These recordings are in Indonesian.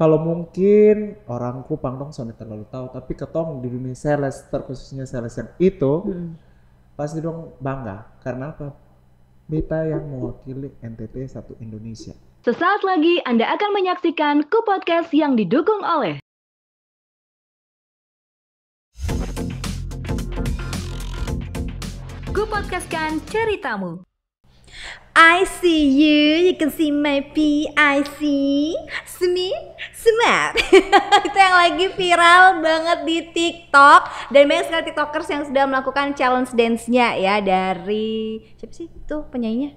kalau mungkin orangku Pangdong dong soalnya terlalu tahu tapi ketong di dunia sales terkhususnya sales yang itu hmm. pasti dong bangga karena apa beta yang mewakili NTT satu Indonesia sesaat lagi Anda akan menyaksikan ku podcast yang didukung oleh ku podcastkan ceritamu I see you, you can see my P, I see. Smith. Smart itu yang lagi viral banget di TikTok dan banyak sekali tiktokers yang sudah melakukan challenge dance-nya ya dari siapa sih itu penyanyinya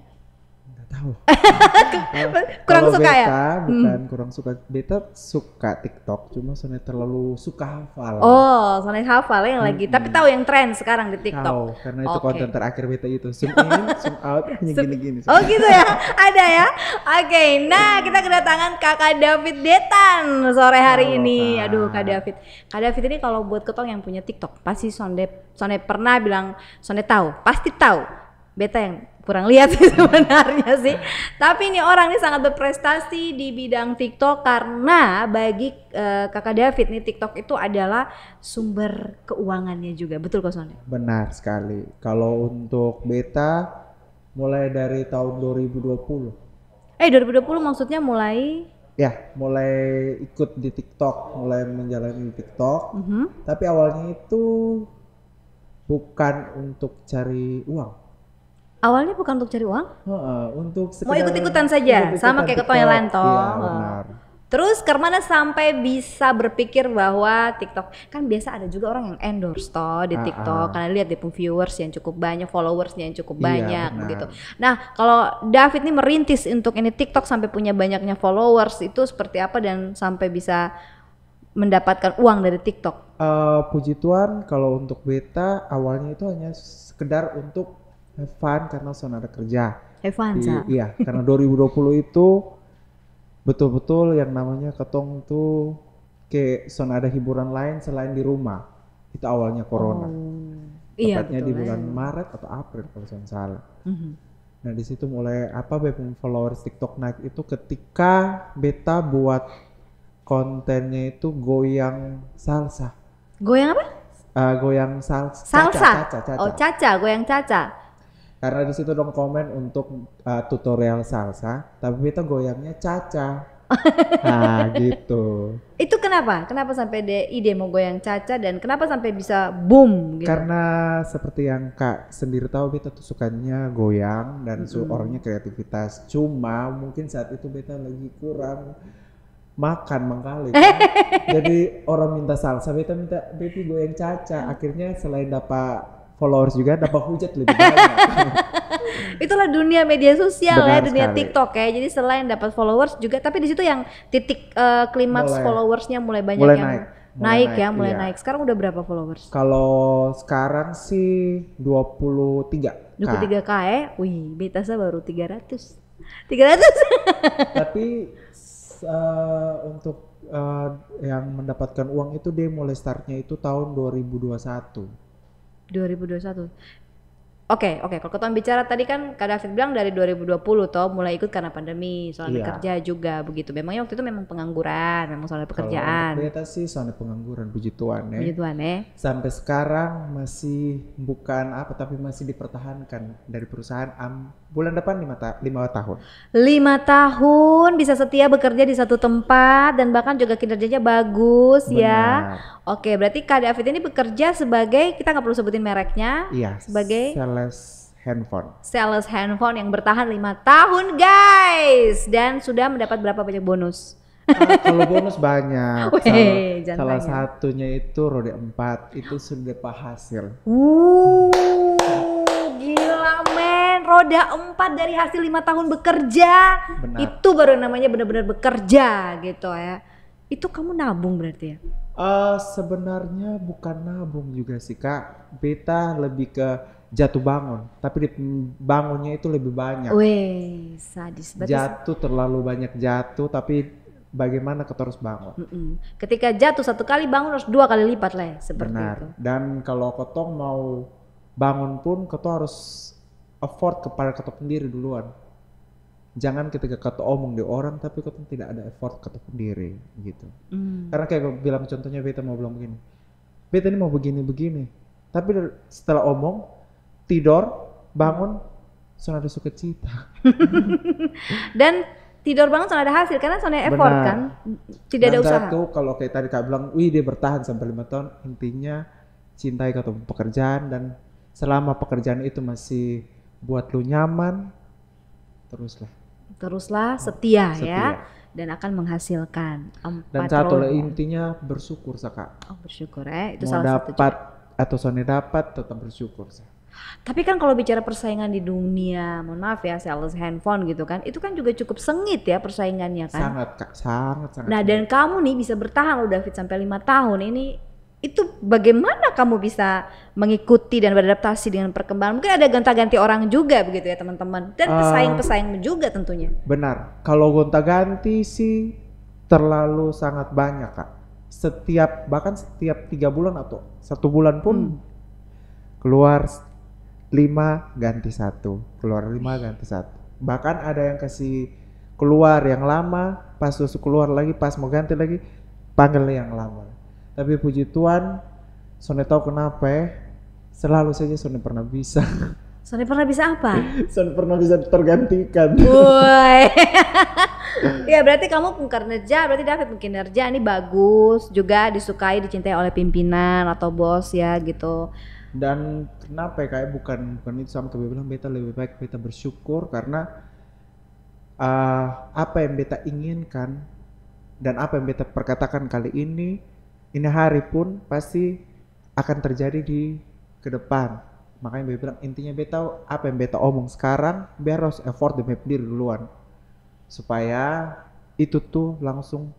tahu. kurang suka ya? beta, ya? Bukan hmm. kurang suka. Beta suka TikTok, cuma soalnya terlalu suka hafal. Oh, soalnya hafal yang hmm. lagi. Tapi tahu yang tren sekarang di TikTok. Tahu, karena itu okay. konten terakhir beta itu. Zoom in, zoom out, hanya gini-gini. Oh gitu ya? Ada ya? Oke, okay, nah kita kedatangan kakak David Detan sore hari halo, ini. Kak. Aduh, Kak David. Kak David ini kalau buat ketong yang punya TikTok, pasti sonde, sonde pernah bilang, sonde tahu, pasti tahu. Beta yang kurang lihat sih sebenarnya sih. Tapi ini orang ini sangat berprestasi di bidang TikTok karena bagi uh, Kakak David nih TikTok itu adalah sumber keuangannya juga. Betul kok Sonia? Benar sekali. Kalau untuk beta mulai dari tahun 2020. Eh 2020 maksudnya mulai Ya, mulai ikut di TikTok, mulai menjalani TikTok. Mm -hmm. Tapi awalnya itu bukan untuk cari uang Awalnya bukan untuk cari uang? Uh, uh, untuk mau ikut-ikutan saja, ikut sama kayak ketua yang lain toh. Ya, benar. Terus kemana sampai bisa berpikir bahwa TikTok kan biasa ada juga orang yang endorse toh di TikTok uh, uh. karena lihat deh viewers yang cukup banyak, followers yang cukup iya, banyak benar. gitu. Nah, kalau David ini merintis untuk ini TikTok sampai punya banyaknya followers itu seperti apa dan sampai bisa mendapatkan uang dari TikTok? Uh, puji Tuhan kalau untuk beta awalnya itu hanya sekedar untuk have fun karena sudah ada kerja. Have fun, Di, iya, iya, karena 2020 itu betul-betul yang namanya ketong tuh ke son ada hiburan lain selain di rumah. Itu awalnya corona. Oh, iya, betul, di bulan ya. Maret atau April kalau saya salah. Mm -hmm. Nah di situ mulai apa bepung followers TikTok naik itu ketika beta buat kontennya itu goyang salsa. Goyang apa? Uh, goyang salsa. Salsa. Caca, caca, caca. Oh caca, goyang caca. Karena di situ dong komen untuk uh, tutorial salsa, tapi itu goyangnya caca. nah gitu. Itu kenapa? Kenapa sampai de ide mau goyang caca dan kenapa sampai bisa boom? Gitu? Karena seperti yang kak sendiri tahu Beta tuh sukanya goyang dan mm -hmm. orangnya kreativitas. Cuma mungkin saat itu Beta lagi kurang makan mengkali kan? jadi orang minta salsa beta minta baby goyang caca akhirnya selain dapat followers juga dapat hujat lebih banyak. Itulah dunia media sosial ya, Benar ya, dunia TikTok ya. Jadi selain dapat followers juga, tapi di situ yang titik uh, klimaks mulai, followersnya mulai banyak mulai yang naik. naik, naik ya, mulai iya. naik. Sekarang udah berapa followers? Kalau sekarang sih 23. 23 k ya. Wih, Betasa baru 300. 300. Tapi uh, untuk uh, yang mendapatkan uang itu dia mulai startnya itu tahun 2021. 2021. Oke, okay, oke. Okay. Kalau ketua bicara tadi kan Kak David bilang dari 2020 toh mulai ikut karena pandemi, soalnya iya. kerja juga begitu. Memangnya waktu itu memang pengangguran, memang soalnya pekerjaan. Kalau beta sih soalnya pengangguran, puji Tuhan ya. Puji Tuhan ya. Sampai sekarang masih bukan apa tapi masih dipertahankan dari perusahaan am Bulan depan lima, ta lima tahun. Lima tahun bisa setia bekerja di satu tempat dan bahkan juga kinerjanya bagus ya. Benar. ya. Oke, berarti Kak David ini bekerja sebagai kita nggak perlu sebutin mereknya. Iya. Sebagai sales handphone. Sales handphone yang bertahan lima tahun, guys. Dan sudah mendapat berapa banyak bonus? Uh, kalau bonus banyak. Wey, salah, salah satunya itu roda empat itu sudah berhasil. Wuh, roda empat dari hasil lima tahun bekerja Benar. itu baru namanya benar-benar bekerja gitu ya itu kamu nabung berarti ya uh, sebenarnya bukan nabung juga sih kak beta lebih ke jatuh bangun tapi mm, bangunnya itu lebih banyak Weh, sadis berarti jatuh terlalu banyak jatuh tapi bagaimana kita harus bangun. Mm -mm. Ketika jatuh satu kali bangun harus dua kali lipat lah ya, seperti Benar. itu. Dan kalau kotong mau bangun pun kita harus effort kepada kata pendiri duluan jangan ketika kata omong di orang tapi kata tidak ada effort kata pendiri gitu mm. karena kayak bilang contohnya beta mau bilang begini beta ini mau begini begini tapi setelah omong tidur bangun sudah ada cita. dan tidur bangun sudah ada hasil karena sudah effort Benar. kan tidak Dan ada usaha kalau kayak tadi kak bilang wih dia bertahan sampai lima tahun intinya cintai kata pekerjaan dan selama pekerjaan itu masih buat lu nyaman teruslah teruslah setia, ya, setia. ya dan akan menghasilkan empat dan satu lah intinya bersyukur saka oh bersyukur ya itu Mau salah dapat satu atau sony dapat tetap bersyukur saka. tapi kan kalau bicara persaingan di dunia, mohon maaf ya, sales handphone gitu kan, itu kan juga cukup sengit ya persaingannya kan. Sangat kak, sangat sangat. Nah sengit. dan kamu nih bisa bertahan loh David sampai lima tahun ini itu bagaimana kamu bisa mengikuti dan beradaptasi dengan perkembangan mungkin ada gonta-ganti orang juga begitu ya teman-teman dan pesaing-pesaing juga tentunya benar kalau gonta-ganti sih terlalu sangat banyak kak setiap bahkan setiap tiga bulan atau satu bulan pun hmm. keluar lima ganti satu keluar lima ganti satu bahkan ada yang kasih keluar yang lama pas susu keluar lagi pas mau ganti lagi panggil yang lama tapi puji Tuhan, Sony tahu kenapa ya? selalu saja Sony pernah bisa. Sony pernah bisa apa? Sony pernah bisa tergantikan. Woi. ya berarti kamu kinerja, berarti David mungkin kerja ini bagus juga disukai, dicintai oleh pimpinan atau bos ya gitu. Dan kenapa ya kayak bukan bukan itu sama kayak bilang beta lebih baik beta bersyukur karena uh, apa yang beta inginkan dan apa yang beta perkatakan kali ini ini hari pun pasti akan terjadi di ke depan. Makanya beta bilang intinya beta apa yang beta omong sekarang, biar harus effort demi diri duluan supaya itu tuh langsung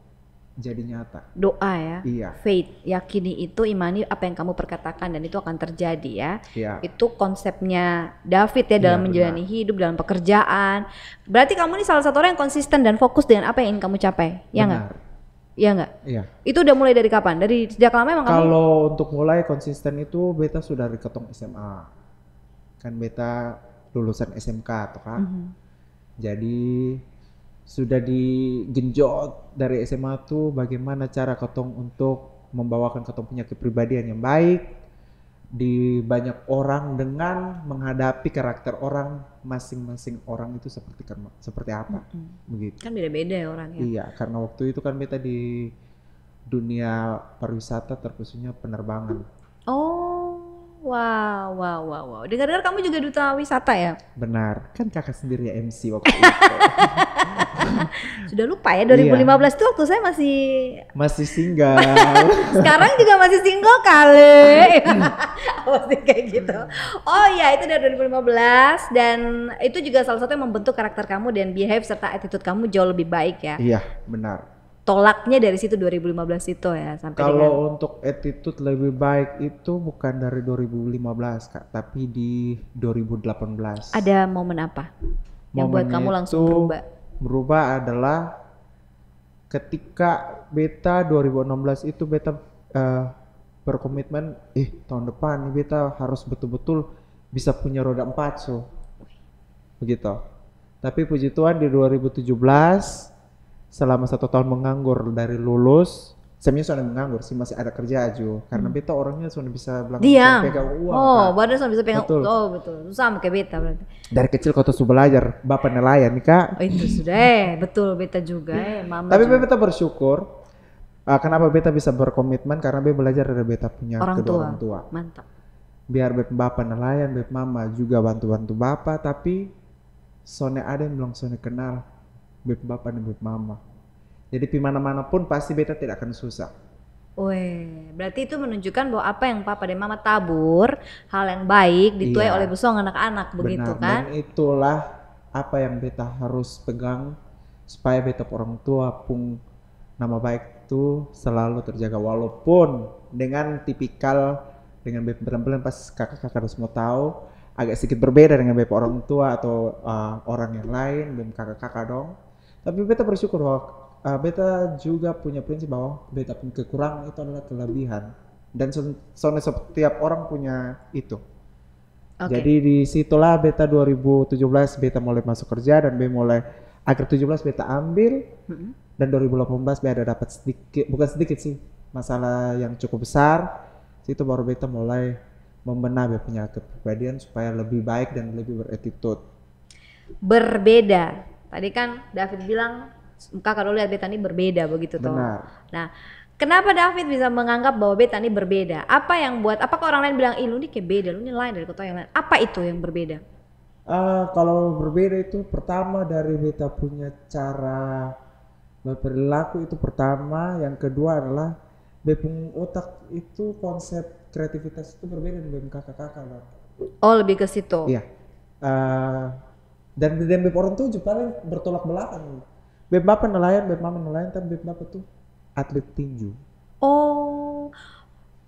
jadi nyata. Doa ya. Iya. Faith, yakini itu, imani apa yang kamu perkatakan dan itu akan terjadi ya. Iya. Itu konsepnya David ya dalam iya, menjalani benar. hidup, dalam pekerjaan. Berarti kamu ini salah satu orang yang konsisten dan fokus dengan apa yang ingin kamu capai, ya enggak Iya enggak? Iya. Itu udah mulai dari kapan? Dari sejak lama emang kamu? Kalau untuk mulai konsisten itu beta sudah dari ketong SMA. Kan beta lulusan SMK atau kan. Mm -hmm. Jadi sudah digenjot dari SMA tuh bagaimana cara ketong untuk membawakan ketong punya kepribadian yang baik, di banyak orang dengan menghadapi karakter orang masing-masing orang itu seperti seperti apa mm-hmm. begitu kan beda-beda ya orangnya iya karena waktu itu kan beta di dunia pariwisata terkhususnya penerbangan oh wow wow wow wow dengar-dengar kamu juga duta wisata ya benar kan kakak sendiri ya MC waktu itu Sudah lupa ya 2015 iya. itu waktu saya masih masih single. Sekarang juga masih single kali. Pasti kayak gitu. Oh iya itu dari 2015 dan itu juga salah satu yang membentuk karakter kamu dan behave serta attitude kamu jauh lebih baik ya. Iya, benar tolaknya dari situ 2015 itu ya sampai kalau dengan... untuk attitude lebih baik itu bukan dari 2015 kak tapi di 2018 ada momen apa yang momen buat kamu langsung berubah berubah adalah ketika beta 2016 itu beta uh, berkomitmen eh tahun depan beta harus betul-betul bisa punya roda empat so begitu tapi puji Tuhan di 2017 selama satu tahun menganggur dari lulus saya suami menganggur sih masih ada kerja aja karena hmm. beta orangnya suami bisa bilang Diam. pegang uang. Oh, kan. badan soalnya bisa pegang betul. Oh, betul. Sama kayak beta berarti. Dari kecil kau tuh belajar bapak nelayan nih Kak. Oh, itu sudah eh. betul beta juga eh mama. Tapi juga. beta bersyukur uh, kenapa beta bisa berkomitmen karena beta belajar dari beta punya orang kedua tua. orang tua. Mantap. Biar beta bapak nelayan, beta mama juga bantu-bantu bapak tapi Sone ada yang belum Sone kenal bep bapak dan bep mama jadi di mana-mana pun pasti beta tidak akan susah. Weh, berarti itu menunjukkan bahwa apa yang papa dan mama tabur, hal yang baik dituai iya, oleh besong anak-anak begitu benar, kan? Dan itulah apa yang beta harus pegang supaya beta orang tua pun nama baik itu selalu terjaga walaupun dengan tipikal dengan berempelan pas kakak-kakak harus mau tahu agak sedikit berbeda dengan beta orang tua atau uh, orang yang lain bep kakak-kakak dong tapi beta bersyukur bahwa uh, beta juga punya prinsip bahwa beta punya kekurangan itu adalah kelebihan dan soalnya setiap orang punya itu. Okay. Jadi disitulah beta 2017 beta mulai masuk kerja dan beta mulai akhir 17 beta ambil mm -hmm. dan 2018 beta ada dapat sedikit bukan sedikit sih masalah yang cukup besar situ baru beta mulai membenah beta punya kepribadian supaya lebih baik dan lebih beretitut. Berbeda. Tadi kan David bilang kakak lo lihat beta berbeda begitu toh. Benar. Nah, kenapa David bisa menganggap bahwa beta berbeda? Apa yang buat apakah orang lain bilang, "Ih, ini kayak beda, lu ini lain dari kota yang lain." Apa itu yang berbeda? Uh, kalau berbeda itu pertama dari beta punya cara berperilaku itu pertama, yang kedua adalah bepung otak itu konsep kreativitas itu berbeda dengan kakak-kakak, Oh, lebih ke situ. Iya. Uh, dan DMB orang tuh paling bertolak belakang Beb bapak nelayan, beb nelayan, tapi beb bapak tuh atlet tinju. Oh,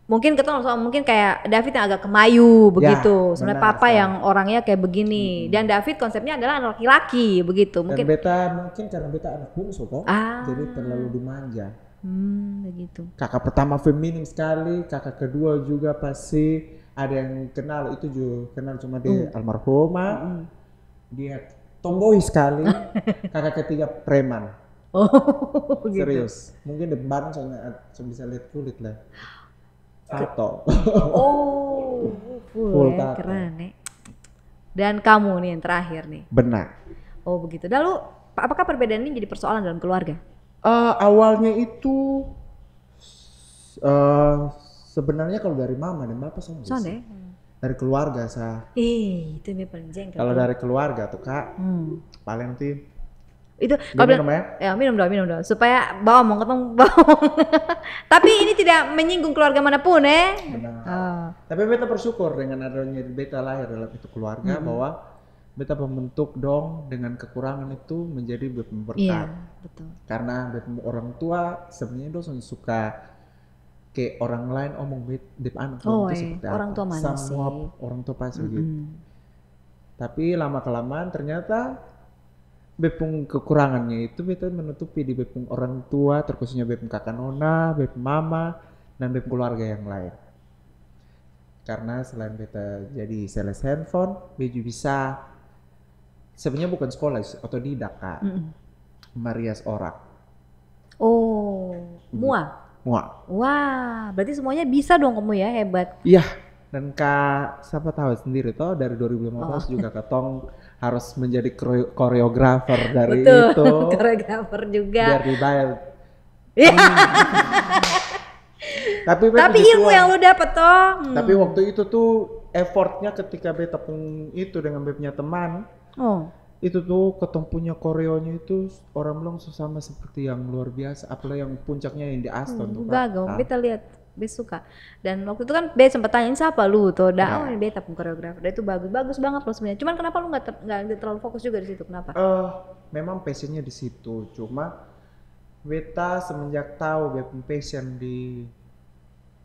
mungkin ketemu soal mungkin kayak David yang agak kemayu ya, begitu. Ya, Sebenarnya papa sekali. yang orangnya kayak begini. Hmm. Dan David konsepnya adalah anak laki-laki begitu. Mungkin Dan beta mungkin karena beta anak bungsu kok. Ah. Jadi terlalu dimanja. Hmm, begitu. Kakak pertama feminim sekali, kakak kedua juga pasti ada yang kenal itu juga kenal cuma di hmm. almarhumah. Hmm. Dia tomboy sekali. Kakak ketiga preman. Oh, gitu. Serius. Mungkin depan soalnya bisa lihat kulit lah. Tato. Oh, full, eh, tato. keren nih. Dan kamu nih yang terakhir nih. Benar. Oh begitu. Lalu apakah perbedaan ini jadi persoalan dalam keluarga? Uh, awalnya itu uh, sebenarnya kalau dari mama dan bapak sama. Soalnya dari keluarga sa ih itu yang paling jengkel kalau dari keluarga tuh kak hmm. paling nanti. itu kalau minum ya? ya minum dong minum dong supaya bawa mau ketemu bawa tapi ini tidak menyinggung keluarga manapun ya eh? benar oh. tapi beta bersyukur dengan adanya beta lahir dalam itu keluarga hmm. bahwa beta membentuk dong dengan kekurangan itu menjadi berkat iya, betul. karena orang tua sebenarnya dong suka kayak orang lain omong di depan oh, itu iya. seperti orang apa. tua mana sih? orang tua pasti mm -hmm. Tapi lama kelamaan ternyata bepung kekurangannya itu beta menutupi di bepung orang tua, terkhususnya bepung kakak nona, bepung mama, dan bepung keluarga yang lain. Karena selain beta jadi sales handphone, beju bisa sebenarnya bukan sekolah, atau kak, mm -hmm. Marias orang. Oh, mua. Wah. Wah, berarti semuanya bisa dong kamu ya, hebat. Iya. Dan Kak, siapa tahu sendiri toh dari 2015 oh. juga Ketong harus menjadi koreografer dari Betul, itu. koreografer juga. Biar dibayar. Iya. Hmm. tapi tapi ilmu yang lu dapet toh. Hmm. Tapi waktu itu tuh effortnya ketika Beta tepung itu dengan bebnya teman. Oh itu tuh ketemu punya koreonya itu orang belum sesama seperti yang luar biasa apalagi yang puncaknya yang di Aston hmm, tuh enggak gong kita ah. lihat be suka dan waktu itu kan be sempat tanyain siapa lu tuh dah nah. oh, be tapi koreografer dan itu bagus bagus banget loh sebenarnya cuman kenapa lu nggak ter, terlalu fokus juga di situ kenapa uh, memang passionnya di situ cuma beta semenjak tahu be passion di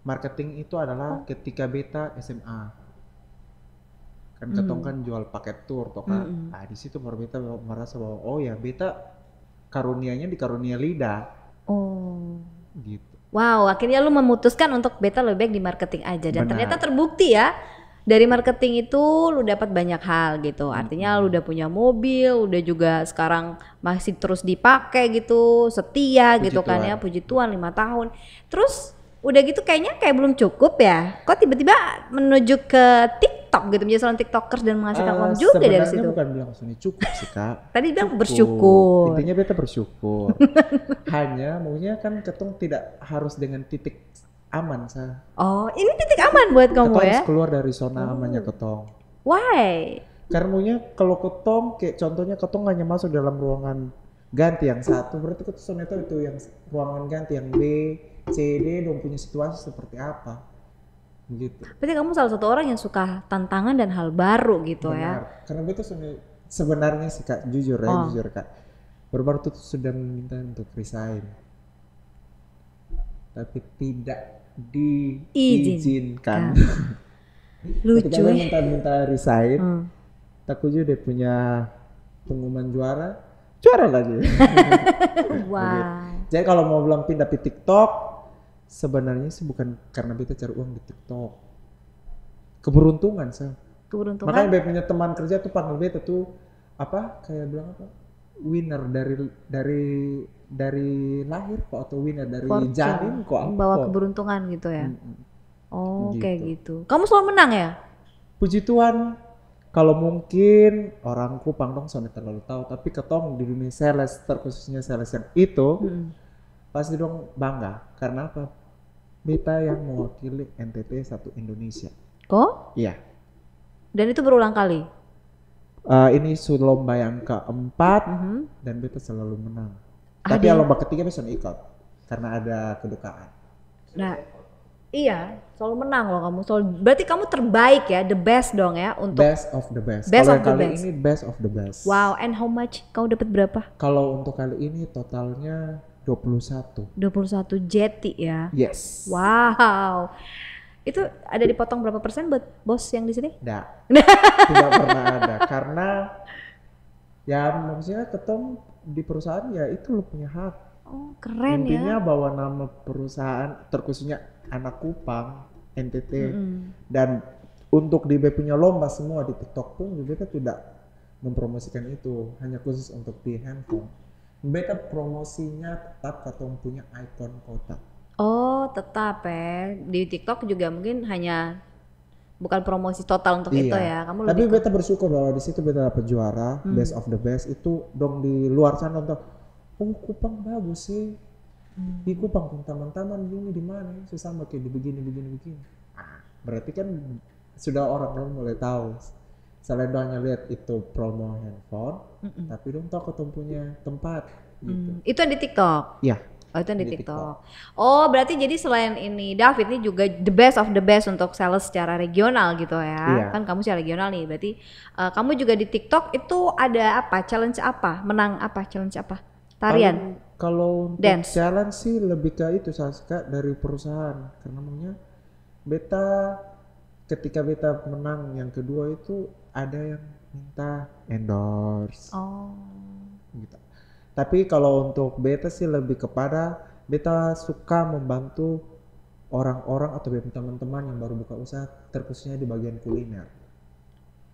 marketing itu adalah oh. ketika beta SMA kan mm. ketong hmm. kan jual paket tour toh kan mm -hmm. nah di situ baru beta merasa bahwa oh ya beta karunianya di karunia lidah oh gitu wow akhirnya lu memutuskan untuk beta lebih baik di marketing aja dan Benar. ternyata terbukti ya dari marketing itu lu dapat banyak hal gitu. Artinya lu udah punya mobil, udah juga sekarang masih terus dipakai gitu, setia puji gitu Tuhan. kan ya, puji Tuhan lima tahun. Terus udah gitu kayaknya kayak belum cukup ya. Kok tiba-tiba menuju ke TikTok TikTok gitu menjadi seorang TikTokers dan menghasilkan eh, uang uh, juga dari situ. bukan bilang seni cukup sih kak. Tadi bilang bersyukur. Intinya beta bersyukur. Hanya maunya kan ketung tidak harus dengan titik aman sah. Oh ini titik aman buat kamu ketong ya? Harus keluar dari zona hmm. amannya ketong. Why? Karena kalau ketong kayak contohnya ketong hanya masuk dalam ruangan ganti yang satu berarti ketusan itu itu yang ruangan ganti yang B C D dong punya situasi seperti apa gitu. Berarti kamu salah satu orang yang suka tantangan dan hal baru gitu ya? Benar. ya. Karena itu sebenarnya sih Kak, jujur ya, oh. ya, jujur Kak. Baru-baru itu sudah meminta untuk resign. Tapi tidak diizinkan. Lucu ya. minta-minta resign, hmm. takut juga dia punya pengumuman juara, juara lagi. Wah. Wow. Jadi kalau mau bilang pindah di TikTok, sebenarnya sih bukan karena beta cari uang di TikTok. Keberuntungan sih. Keberuntungan. Makanya beta punya teman kerja tuh partner beta tuh apa kayak bilang apa? Winner dari dari dari lahir kok atau winner dari Fortune. janin kok. Bawa keberuntungan gitu ya. Mm -hmm. Oh, gitu. kayak gitu. Kamu selalu menang ya? Puji Tuhan, kalau mungkin orangku pangdong soalnya terlalu tahu, tapi ketong di dunia sales terkhususnya sales yang itu, hmm. pasti dong bangga. Karena apa? Beta yang mewakili NTT satu Indonesia. Kok? Iya. Dan itu berulang kali? Uh, ini lomba yang keempat mm -hmm. dan beta selalu menang. Ah, Tapi yang lomba ketiga bisa ikut karena ada kedukaan. Nah, Iya, selalu menang loh kamu. Selalu, berarti kamu terbaik ya, the best dong ya untuk best of the best. Best Kalau kali best. ini best of the best. Wow, and how much? Kau dapat berapa? Kalau untuk kali ini totalnya 21. 21 jeti ya. Yes. Wow. Itu ada dipotong berapa persen buat bos yang di sini? tidak tidak pernah ada karena ya maksudnya ketom di perusahaan ya itu lo punya hak. Oh, keren Intinya ya. Intinya bahwa nama perusahaan terkhususnya anak Kupang NTT mm -hmm. dan untuk di punya lomba semua di TikTok pun juga tidak mempromosikan itu hanya khusus untuk di handphone beta promosinya tetap atau punya ikon kota. Oh, tetap ya. Di TikTok juga mungkin hanya bukan promosi total untuk iya. itu ya. Kamu Tapi lebih beta bersyukur bahwa di situ beta dapat juara, hmm. best of the best itu dong di luar sana untuk oh Kupang bagus sih. Hmm. Di Kupang pun taman-taman ini di mana? Susah kayak di begini begini begini. Ah, berarti kan sudah orang kan mulai tahu Selain doang lihat itu promo handphone mm -mm. tapi dong tau ketumpunya tempat mm. gitu. Mm. itu yang di TikTok Iya, Oh itu yang di, di TikTok. TikTok. Oh berarti jadi selain ini David ini juga the best of the best untuk sales secara regional gitu ya. Iya. Kan kamu secara regional nih berarti uh, kamu juga di TikTok itu ada apa? Challenge apa? Menang apa? Challenge apa? Tarian. Kalau, kalau untuk Dance. challenge sih lebih ke itu Saska dari perusahaan karena namanya beta ketika beta menang yang kedua itu ada yang minta endorse oh gitu tapi kalau untuk beta sih lebih kepada beta suka membantu orang-orang atau teman-teman yang baru buka usaha terkhususnya di bagian kuliner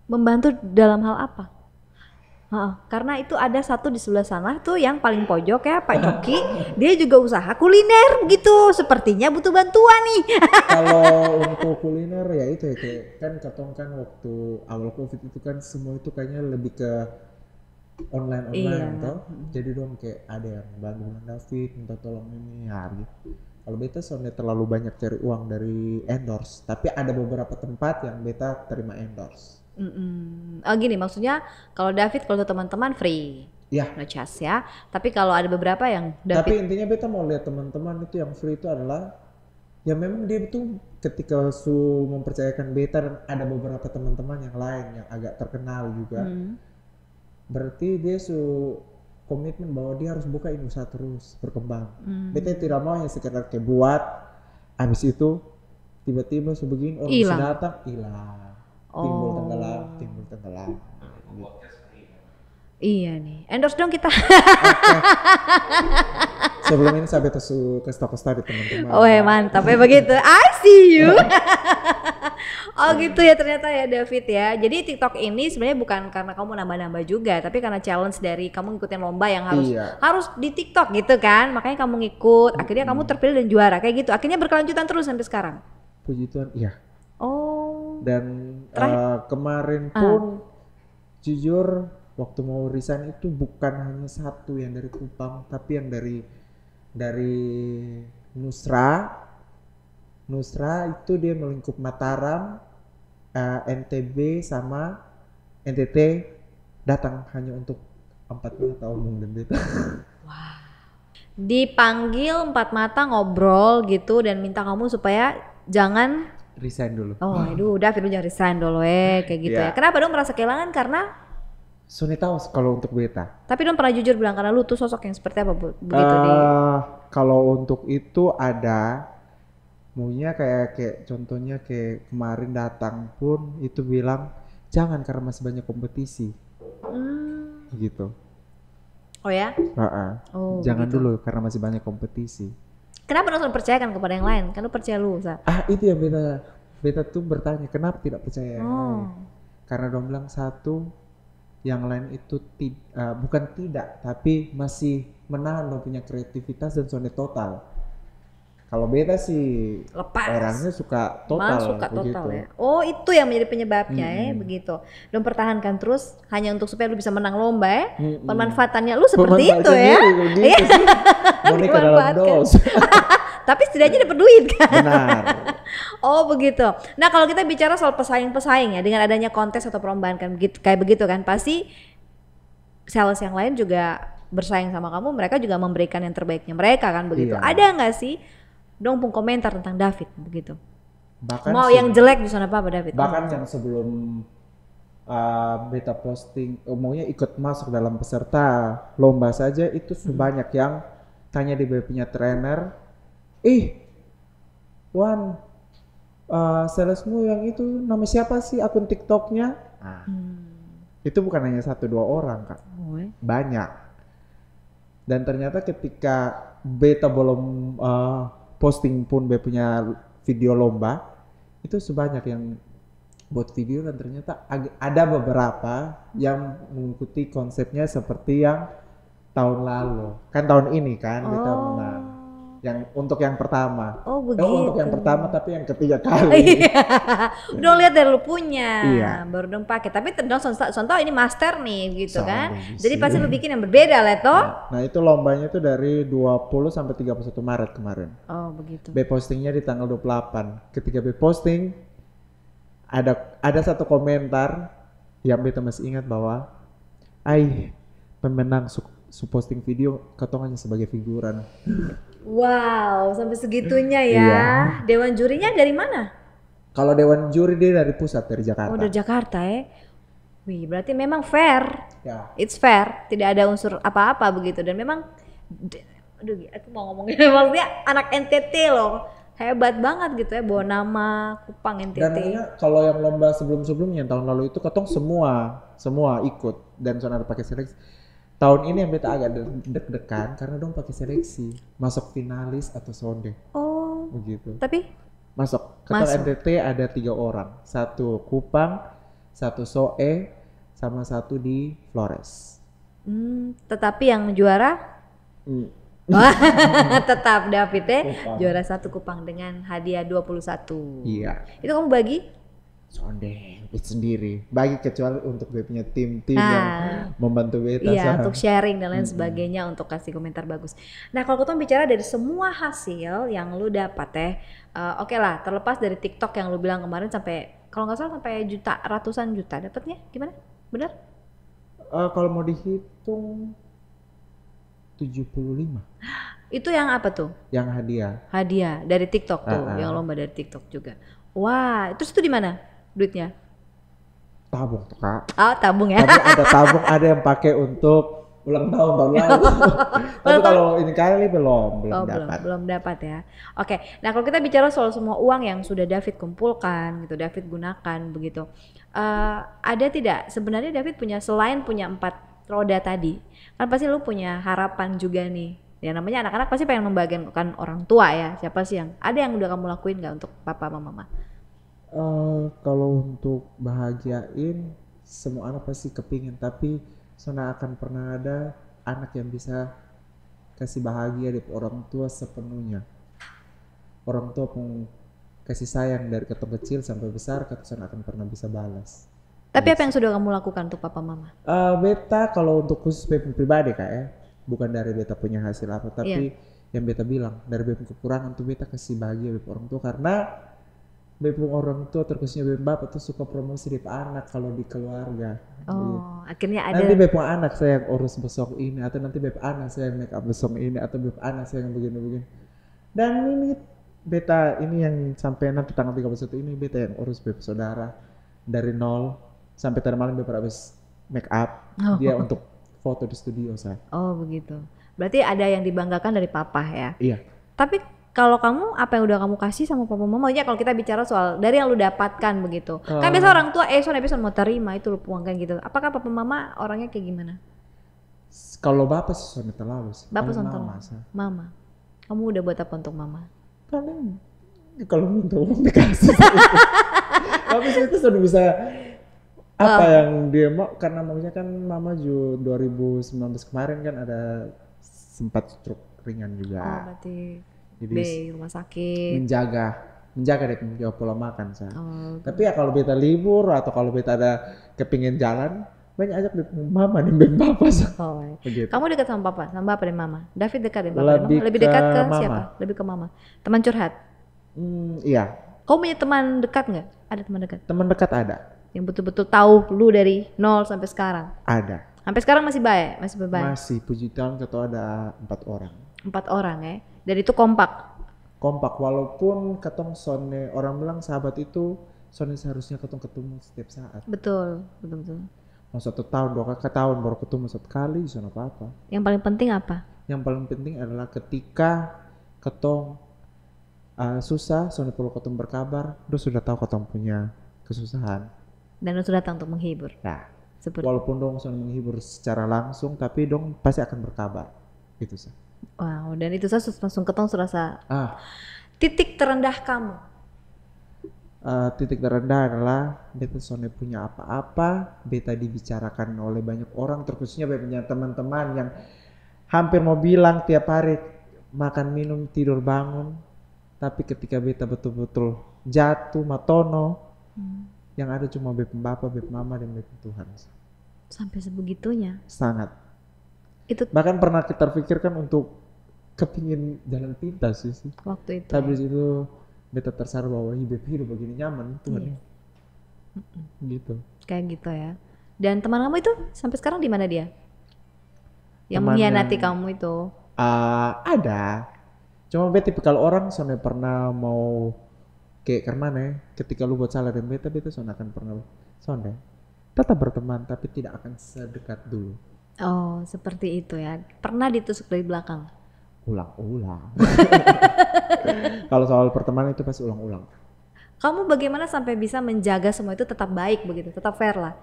membantu dalam hal apa karena itu ada satu di sebelah sana tuh yang paling pojok ya Pak Joki, dia juga usaha kuliner gitu. Sepertinya butuh bantuan nih. Kalau untuk kuliner ya itu ya kayak kan katong kan waktu awal covid itu kan semua itu kayaknya lebih ke online online iya. toh. Jadi dong kayak ada yang bantu David minta tolong ini ya Kalau beta soalnya terlalu banyak cari uang dari endorse, tapi ada beberapa tempat yang beta terima endorse Mm -mm. Oh gini maksudnya kalau David kalau teman-teman free. Ya. No charge ya. Tapi kalau ada beberapa yang David. Tapi intinya beta mau lihat teman-teman itu yang free itu adalah ya memang dia itu ketika su mempercayakan beta dan ada beberapa teman-teman yang lain yang agak terkenal juga. Hmm. Berarti dia su komitmen bahwa dia harus buka ini usaha terus berkembang. Hmm. Beta tidak mau yang sekedar kayak buat habis itu tiba-tiba sebegini orang datang hilang oh. timbul tenggelam timbul tenggelam iya nih endorse dong kita okay. sebelum ini sampai tesu ke stop tadi teman-teman oh hey, mantap ya begitu I see you iya. Oh gitu ya ternyata ya David ya. Jadi TikTok ini sebenarnya bukan karena kamu nambah-nambah juga, tapi karena challenge dari kamu ngikutin lomba yang harus iya. harus di TikTok gitu kan. Makanya kamu ngikut, akhirnya kamu terpilih dan juara kayak gitu. Akhirnya berkelanjutan terus sampai sekarang. Puji Tuhan, iya. Oh. Dan Uh, kemarin ah. pun jujur waktu mau resign itu bukan hanya satu yang dari Kupang tapi yang dari dari Nusra Nusra itu dia melingkup Mataram uh, eh, NTB sama NTT datang hanya untuk empat mata umum dan beta wow. dipanggil empat mata ngobrol gitu dan minta kamu supaya jangan resign dulu. Oh, aduh, udah lu jangan resign dulu eh kayak gitu yeah. ya. Kenapa dong merasa kehilangan? Karena Sony tahu kalau untuk beta. Tapi dong pernah jujur bilang karena lu tuh sosok yang seperti apa begitu uh, deh. Eh, kalau untuk itu ada maunya kayak kayak contohnya kayak kemarin datang pun itu bilang jangan karena masih banyak kompetisi. Hmm. Gitu. Oh ya? Uh -uh. Oh, jangan begitu. dulu karena masih banyak kompetisi. Kenapa harus percayakan kepada yang lain? Kan lu percaya lu, Sa. Ah, itu yang beta beta tuh bertanya, kenapa tidak percaya yang oh. lain? Karena dong bilang satu yang lain itu ti, uh, ah, bukan tidak tapi masih menahan lo punya kreativitas dan sonde total kalau beta sih lepas. Orangnya suka total. Malah suka total begitu. ya. Oh, itu yang menjadi penyebabnya hmm. ya, begitu. Lu pertahankan terus hanya untuk supaya lu bisa menang lomba ya. Hmm. Pemanfaatannya lu seperti itu ya. Gitu iya. Tapi setidaknya dapat duit kan. Benar. oh, begitu. Nah, kalau kita bicara soal pesaing-pesaing ya dengan adanya kontes atau perlombaan kan kayak begitu kan pasti sales yang lain juga bersaing sama kamu mereka juga memberikan yang terbaiknya mereka kan begitu. Iya. Ada nggak sih dong pun komentar tentang David begitu. Bahkan mau yang jelek misalnya apa apa David. Bahkan oh. yang sebelum uh, beta posting umumnya uh, ikut masuk dalam peserta lomba saja itu hmm. yang tanya di punya trainer, ih, Wan, uh, salesmu yang itu nama siapa sih akun TikToknya? Ah. hmm. itu bukan hanya satu dua orang kak, oh, banyak. Dan ternyata ketika beta belum uh, posting pun dia punya video lomba itu sebanyak yang buat video dan ternyata ada beberapa yang mengikuti konsepnya seperti yang tahun lalu kan tahun ini kan oh. kita menang yang untuk yang pertama. Oh begitu. Oh, untuk yang pertama tapi yang ketiga kali. Iya. udah lihat dari lu punya. Iya. Baru dong pakai. Tapi dong contoh ini master nih gitu Sampai kan. Sih. Jadi pasti lu bikin yang berbeda lah itu. Iya. Nah, itu lombanya itu dari 20 sampai 31 Maret kemarin. Oh, begitu. Be postingnya di tanggal 28. Ketika be posting ada ada satu komentar yang beta masih ingat bahwa ai pemenang su, posting video katanya sebagai figuran. Wow, sampai segitunya iya. ya. Iya. Dewan jurinya dari mana? Kalau dewan juri dia dari pusat dari Jakarta. Oh, dari Jakarta ya. Wih, berarti memang fair. Ya. It's fair, tidak ada unsur apa-apa begitu dan memang aduh aku mau ngomongin maksudnya anak NTT loh hebat banget gitu ya bawa nama Kupang NTT. Dan ya, kalau yang lomba sebelum-sebelumnya tahun lalu itu ketong semua semua ikut dan sonar pakai seleksi tahun ini yang beta agak deg-degan karena dong pakai seleksi masuk finalis atau sonde oh begitu tapi masuk ketua masuk. NTT ada tiga orang satu Kupang satu Soe sama satu di Flores hmm, tetapi yang juara hmm. tetap David eh, juara satu Kupang dengan hadiah 21 iya itu kamu bagi sondeng sendiri bagi kecuali untuk gue punya tim tim nah, yang membantu gue iya, untuk sharing dan lain hmm. sebagainya untuk kasih komentar bagus nah kalau kita bicara dari semua hasil yang lu dapat teh ya, uh, oke okay lah terlepas dari TikTok yang lu bilang kemarin sampai kalau nggak salah sampai juta ratusan juta dapatnya gimana benar uh, kalau mau dihitung 75 itu yang apa tuh yang hadiah hadiah dari TikTok tuh uh -uh. yang lomba dari TikTok juga Wah, terus itu di mana? duitnya? Tabung, Kak. Oh, tabung ya. Tapi ada tabung, ada yang pakai untuk ulang tahun tahun lalu. Tapi kalau ini kali belum belum oh, dapat. Belum, belum dapat ya. Oke. Nah, kalau kita bicara soal semua uang yang sudah David kumpulkan gitu, David gunakan begitu. Uh, ada tidak sebenarnya David punya selain punya empat roda tadi, kan pasti lu punya harapan juga nih. Ya namanya anak-anak pasti pengen membagikan orang tua ya. Siapa sih yang ada yang udah kamu lakuin nggak untuk papa mama? uh, kalau untuk bahagiain semua anak pasti kepingin tapi sana akan pernah ada anak yang bisa kasih bahagia dari orang tua sepenuhnya orang tua pun kasih sayang dari ketemu kecil sampai besar sana akan pernah bisa balas tapi apa yang sudah kamu lakukan untuk papa mama? Uh, beta kalau untuk khusus baby pribadi kak ya, bukan dari beta punya hasil apa, tapi yeah. yang beta bilang dari beta kekurangan tuh beta kasih bahagia dari orang tua karena BEM orang tua terkhususnya bapak tuh suka promosi di anak kalau di keluarga. Oh, iya. akhirnya ada. Nanti BEM anak saya yang urus besok ini atau nanti BEM anak saya yang make up besok ini atau BEM anak saya yang begini-begini. Dan ini beta ini yang sampai nanti tanggal 31 ini beta yang urus BEM saudara dari nol sampai tadi malam beberapa habis make up oh. dia untuk foto di studio saya. Oh, begitu. Berarti ada yang dibanggakan dari papa ya? Iya. Tapi kalau kamu apa yang udah kamu kasih sama papa mama aja kalau kita bicara soal dari yang lu dapatkan begitu uh. kan oh. biasa orang tua eh son episode mau terima itu lu puangkan gitu apakah papa mama orangnya kayak gimana kalau bapak sih son terlalu sih bapak son mama, mama kamu udah buat apa untuk mama paling kalau minta uang dikasih tapi itu sudah bisa apa uh. yang dia mau karena maunya kan mama juga 2019 kemarin kan ada sempat stroke ringan juga oh, jadi Bay, rumah sakit menjaga menjaga deh menjaga pola makan saya oh, tapi ya kalau kita libur atau kalau kita ada kepingin jalan banyak ajak mama nih bem papa oh, iya. begitu. kamu dekat sama papa sama bapak dan mama David dekat dengan bapak lebih dan mama lebih dekat ke, mama. siapa lebih ke mama teman curhat hmm, iya kamu punya teman dekat nggak ada teman dekat teman dekat ada yang betul-betul tahu lu dari nol sampai sekarang ada sampai sekarang masih baik masih baik masih puji Tuhan ketua ada empat orang empat orang ya dan itu kompak kompak walaupun ketong sone orang bilang sahabat itu sone seharusnya ketong ketemu setiap saat betul betul betul mau satu tahun dua kali tahun baru ketemu satu kali sone apa apa yang paling penting apa yang paling penting adalah ketika ketong uh, susah sone perlu ketong berkabar lu sudah tahu ketong punya kesusahan dan lu sudah datang untuk menghibur nah Seperti. walaupun dong sone menghibur secara langsung tapi dong pasti akan berkabar gitu sih Wow, dan itu saya langsung ketong serasa ah. titik terendah kamu. Uh, titik terendah adalah beta sone punya apa-apa, beta dibicarakan oleh banyak orang, terkhususnya punya teman-teman yang hampir mau bilang tiap hari makan minum tidur bangun, tapi ketika beta betul-betul jatuh matono, hmm. yang ada cuma beb bapak, beb mama dan beb Tuhan. Sampai sebegitunya. Sangat itu bahkan pernah kita pikirkan untuk kepingin jalan pintas sih, sih. waktu itu tapi ya. itu beta tersar bahwa hidup hidup begini nyaman Tuhan iya. gitu kayak gitu ya dan teman kamu itu sampai sekarang di mana dia yang teman mengkhianati yang, kamu itu uh, ada cuma beta tipikal orang soalnya pernah mau kayak karena nih ketika lu buat salah dan beta beta soalnya akan pernah soalnya tetap berteman tapi tidak akan sedekat dulu Oh, seperti itu ya. Pernah ditusuk dari belakang? Ulang-ulang. Kalau soal pertemanan itu pasti ulang-ulang. Kamu bagaimana sampai bisa menjaga semua itu tetap baik begitu, tetap fair lah.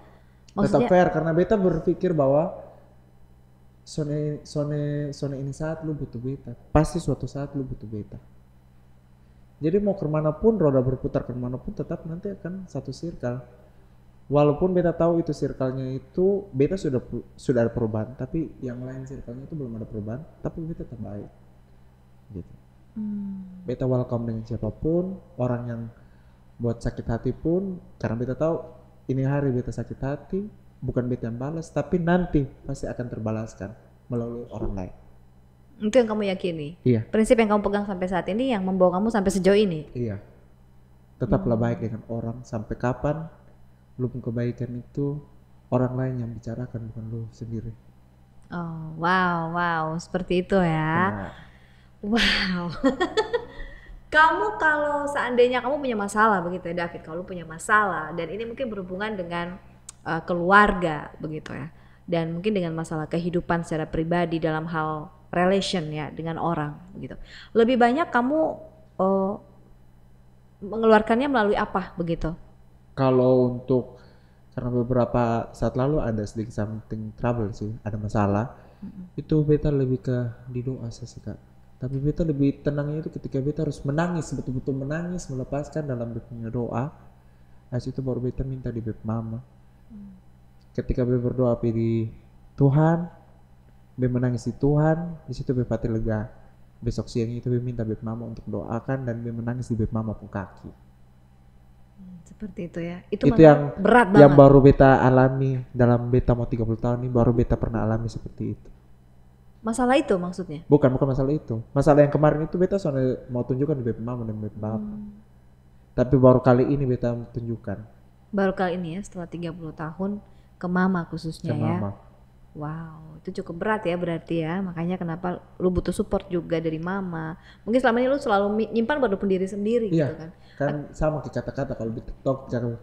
Maksudnya, tetap fair karena beta berpikir bahwa Sone, Sone, Sone ini saat lu butuh beta, pasti suatu saat lu butuh beta. Jadi mau kemana pun roda berputar kemana pun tetap nanti akan satu circle walaupun beta tahu itu circle-nya itu beta sudah sudah ada perubahan tapi yang lain circle-nya itu belum ada perubahan tapi beta tetap baik gitu hmm. beta welcome dengan siapapun orang yang buat sakit hati pun karena beta tahu ini hari beta sakit hati bukan beta yang balas tapi nanti pasti akan terbalaskan melalui orang lain itu yang kamu yakini iya prinsip yang kamu pegang sampai saat ini yang membawa kamu sampai sejauh ini iya tetaplah hmm. baik dengan orang sampai kapan belum kebaikan itu orang lain yang bicarakan bukan lo sendiri. Oh, wow, wow, seperti itu ya. Nah. Wow. kamu kalau seandainya kamu punya masalah begitu ya David, kalau punya masalah dan ini mungkin berhubungan dengan uh, keluarga begitu ya. Dan mungkin dengan masalah kehidupan secara pribadi dalam hal relation ya dengan orang begitu. Lebih banyak kamu uh, mengeluarkannya melalui apa begitu? kalau untuk karena beberapa saat lalu ada sedikit something trouble sih, ada masalah. Mm-hmm. Itu beta lebih ke di doa sih kak. Tapi beta lebih tenangnya itu ketika beta harus menangis, betul-betul menangis, melepaskan dalam bentuknya doa. Nah itu baru beta minta di beb mama. Mm. Ketika beta berdoa di Tuhan, beta menangis di Tuhan, di situ beta pati lega. Besok siang itu beta minta beb mama untuk doakan dan beta menangis di beb mama pun kaki seperti itu ya itu, itu yang berat banget yang baru beta alami dalam beta mau 30 tahun ini baru beta pernah alami seperti itu masalah itu maksudnya bukan bukan masalah itu masalah yang kemarin itu beta soalnya mau tunjukkan di beta mama dan beta bapak hmm. tapi baru kali ini beta tunjukkan baru kali ini ya setelah 30 tahun ke mama khususnya ke ya Wow, itu cukup berat ya berarti ya. Makanya kenapa lu butuh support juga dari mama. Mungkin selama ini lu selalu nyimpan pada pendiri sendiri gitu iya, gitu kan. Kan sama kayak kata-kata kalau di TikTok jangan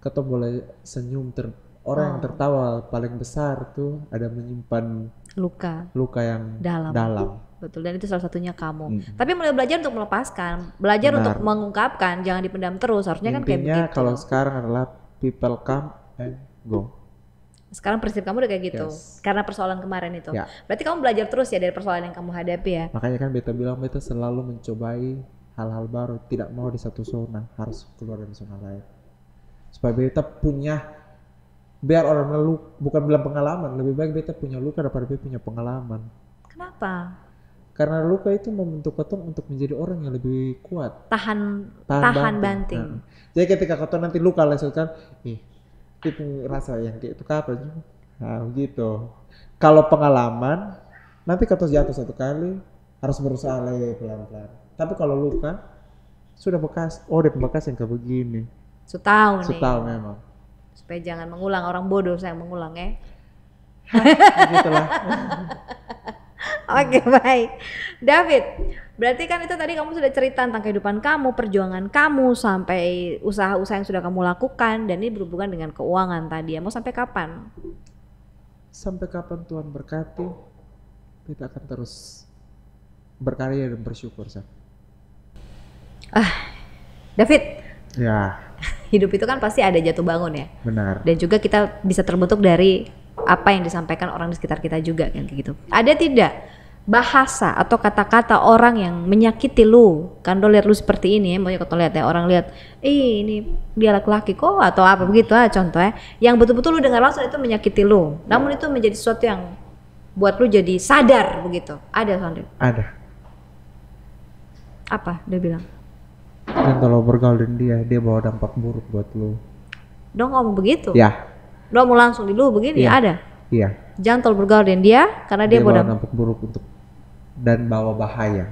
ketemu boleh senyum ter orang wow. yang tertawa paling besar tuh ada menyimpan luka luka yang dalam dalam betul dan itu salah satunya kamu hmm. tapi mulai belajar untuk melepaskan belajar Benar. untuk mengungkapkan jangan dipendam terus harusnya Intinya kan kayak begitu kalau sekarang adalah people come and go sekarang prinsip kamu udah kayak gitu yes. karena persoalan kemarin itu. Ya. Berarti kamu belajar terus ya dari persoalan yang kamu hadapi ya. Makanya kan Beta bilang Beta selalu mencobai hal-hal baru, tidak mau di satu zona, harus keluar dari zona lain. Supaya Beta punya biar orang lu bukan bilang pengalaman, lebih baik Beta punya luka daripada Beta punya pengalaman. Kenapa? Karena luka itu membentuk ketong untuk menjadi orang yang lebih kuat. Tahan tahan, tahan banting. banting. Nah. Jadi ketika ketong nanti luka lesukan ih itu rasa yang kayak itu kapan sih nah gitu kalau pengalaman nanti kau jatuh satu kali harus berusaha lagi pelan-pelan tapi kalau luka sudah bekas oh udah bekas yang kayak begini setahun setahun memang supaya jangan mengulang orang bodoh saya mengulang ya gitu oke baik David Berarti kan itu tadi kamu sudah cerita tentang kehidupan kamu, perjuangan kamu sampai usaha-usaha yang sudah kamu lakukan dan ini berhubungan dengan keuangan tadi. Ya. Mau sampai kapan? Sampai kapan Tuhan berkati, kita akan terus berkarya dan bersyukur, Sam. Ah, David. Ya. Hidup itu kan pasti ada jatuh bangun ya. Benar. Dan juga kita bisa terbentuk dari apa yang disampaikan orang di sekitar kita juga kan kayak gitu. Ada tidak bahasa atau kata-kata orang yang menyakiti lu kan lo lihat lu seperti ini ya mau kalau lihat ya orang lihat eh ini dia laki-laki kok atau apa begitu ah ya yang betul-betul lu dengar langsung itu menyakiti lu namun itu menjadi sesuatu yang buat lu jadi sadar begitu ada Sandri? ada apa dia bilang dan kalau bergaulin dia dia bawa dampak buruk buat lu dong ngomong begitu ya dong mau langsung di lu begini ya. ada iya Jangan terlalu bergaul dengan dia karena dia, dia Bawa dampak buruk untuk dan bawa bahaya.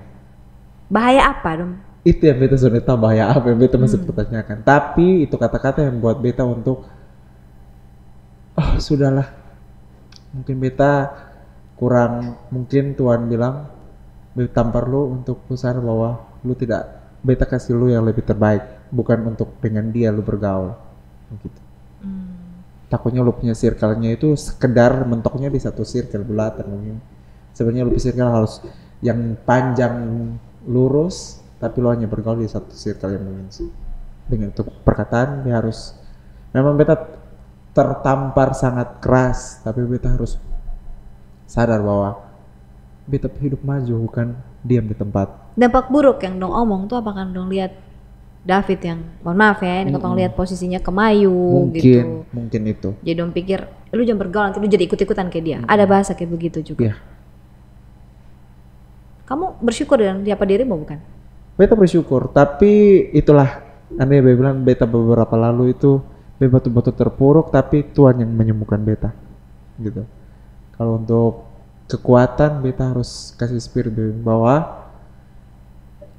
Bahaya apa dong? Itu yang beta sudah tahu bahaya apa yang beta masih hmm. pertanyakan. Tapi itu kata-kata yang buat beta untuk oh sudahlah. Mungkin beta kurang mungkin Tuhan bilang tampar lu untuk pusar bahwa lu tidak beta kasih lu yang lebih terbaik bukan untuk dengan dia lu bergaul begitu takutnya lu punya circle-nya itu sekedar mentoknya di satu circle bulatan mungkin sebenarnya lu punya circle harus yang panjang lurus tapi lo hanya bergaul di satu circle yang mungkin sih dengan itu perkataan dia harus memang beta tertampar sangat keras tapi beta harus sadar bahwa beta hidup maju bukan diam di tempat dampak buruk yang dong omong tuh apakah dong lihat David yang mohon maaf ya ini mm -hmm. lihat posisinya ke Mayu mungkin, gitu mungkin itu jadi dong pikir lu jangan bergaul nanti lu jadi ikut-ikutan kayak dia mm ada bahasa kayak begitu juga yeah. kamu bersyukur dengan siapa mau bukan beta bersyukur tapi itulah aneh beta bilang beta beberapa lalu itu beta betul-betul terpuruk tapi Tuhan yang menyembuhkan beta gitu kalau untuk kekuatan beta harus kasih spirit dari bawah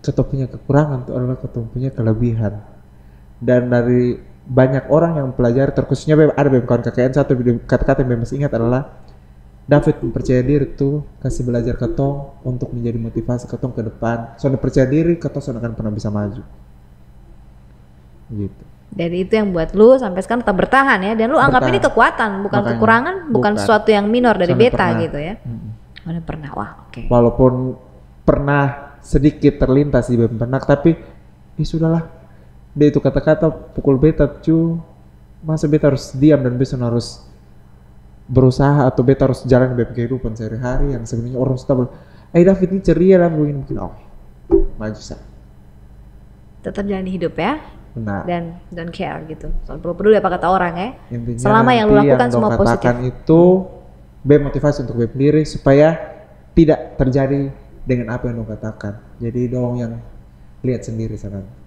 ketum punya kekurangan tuh adalah ketum punya kelebihan dan dari banyak orang yang pelajari terkhususnya ada BEM kawan KKN satu kata-kata yang masih ingat adalah David percaya diri tuh kasih belajar ketong untuk menjadi motivasi ketong ke depan. Soalnya percaya diri ketong soalnya akan pernah bisa maju. Gitu. Dan itu yang buat lu sampai sekarang tetap bertahan ya. Dan lu bertahan. anggap ini kekuatan, bukan Makanya, kekurangan, bukan, bukan sesuatu yang minor dari soalnya beta pernah. gitu ya. Mm -hmm. pernah, wah oke. Okay. Walaupun pernah sedikit terlintas di benak tapi ya sudahlah dia itu kata-kata pukul beta cu masa beta harus diam dan beta harus berusaha atau beta harus jalan dalam kehidupan sehari-hari yang sebenarnya orang stabil eh David ini ceria lah mungkin mungkin oh maju sah tetap jalan hidup ya Benar. Dan don't care gitu. Soal perlu peduli ya, apa kata orang ya. Intinya Selama yang lu lakukan yang semua positif. itu be motivasi untuk be sendiri supaya tidak terjadi dengan apa yang lo katakan jadi dong yang lihat sendiri sekarang